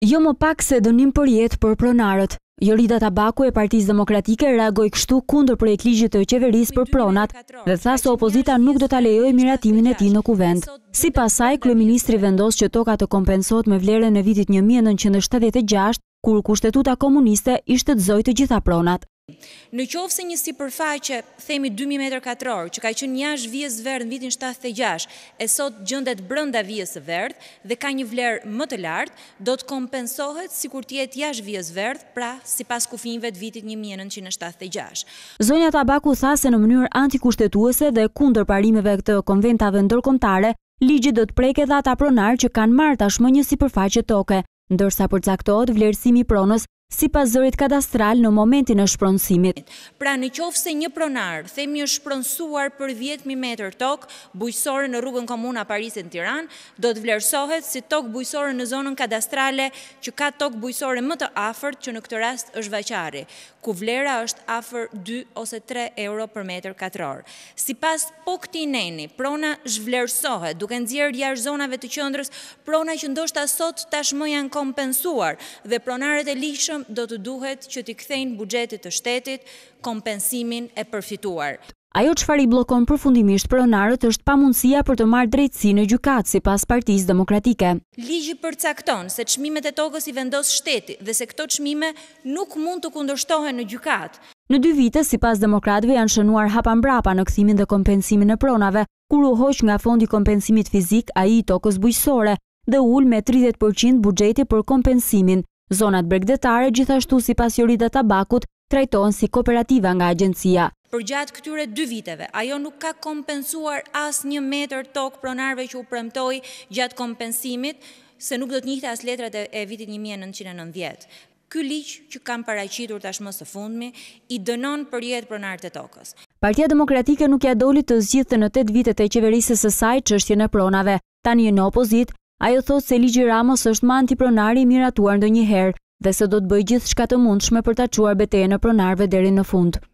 Jo më pak se dënim për jetë për pronarët. Jorida Tabaku e Partisë Demokratike reagoi kështu kundër projekt ligjit të qeverisë për pronat dhe tha se opozita nuk do ta alejoj miratimin e tij në kuvend. Sipas saj, kryeministri vendos që toka të kompensohet me vlerën e vitit 1976, kur kushtetuta komuniste ishte të zojë të gjitha pronat. Në qovë se një si përfaqe, themi 2.000 m2, që ka qënë njash vijës verë në vitin 76, e sot gjëndet brënda vijës verë dhe ka një vlerë më të lartë, do të kompensohet si kur tjetë jashtë vijës verë, pra si pas kufinve të vitit 1976. Zonja Tabaku tha se në mënyrë antikushtetuese dhe kunder parimeve këtë konventave ndërkomtare, ligjit do të preke dhe ata pronar që kanë marta shmë një si përfaqe toke, ndërsa përcaktohet vlerësimi pronës si pas zërit kadastral në momentin e shpronsimit. Pra në qofë se një pronar, themi është shpronsuar për 10.000 meter tokë bujësore në rrugën komuna Parisin Tiran, do të vlerësohet si tokë bujësore në zonën kadastrale që ka tokë bujësore më të afert që në këtë rast është vaqari, ku vlera është afer 2 ose 3 euro për meter katëror. Si pas po këti neni, prona shvlerësohet, duke në zjerë jashtë zonave të qëndrës, prona që ndoshta sot tashmë janë kompensuar dhe pronaret e lishëm do të duhet që t'i kthejnë bugjetit të shtetit kompensimin e përfituar. Ajo që fari blokon përfundimisht pronarët është pa mundësia për të marrë drejtësi në gjukatë si pas partiz demokratike. Ligi përcakton se qmimet e togës i vendos shteti dhe se këto qmime nuk mund të kundërshtohen në gjukatë. Në dy vite, si pas demokratve janë shënuar hapa mbrapa në këthimin dhe kompensimin e pronave, kur u hoq nga fondi kompensimit fizik a i tokës bujësore dhe ull me 30% bugjeti për kompensimin Zonat bregdetare gjithashtu si pas jurida tabakut trajtojnë si kooperativa nga agjencia. Për gjatë këtyre dy viteve, ajo nuk ka kompensuar as një meter tokë pronarve që u premtoj gjatë kompensimit, se nuk do të njithë as letrat e vitit 1990. Ky liqë që kam paraqitur tashmë së fundmi, i dënon për jetë pronarët e tokës. Partia Demokratike nuk ja doli të zgjithë në 8 vitet e qeverisës së saj që është në pronave. Tani në opozit, Ajo thot se Ligi Ramos është ma antipronari i miratuar ndë njëherë dhe se do të bëjë gjithë shkatë mundshme për ta quar betejë në pronarve deri në fundë.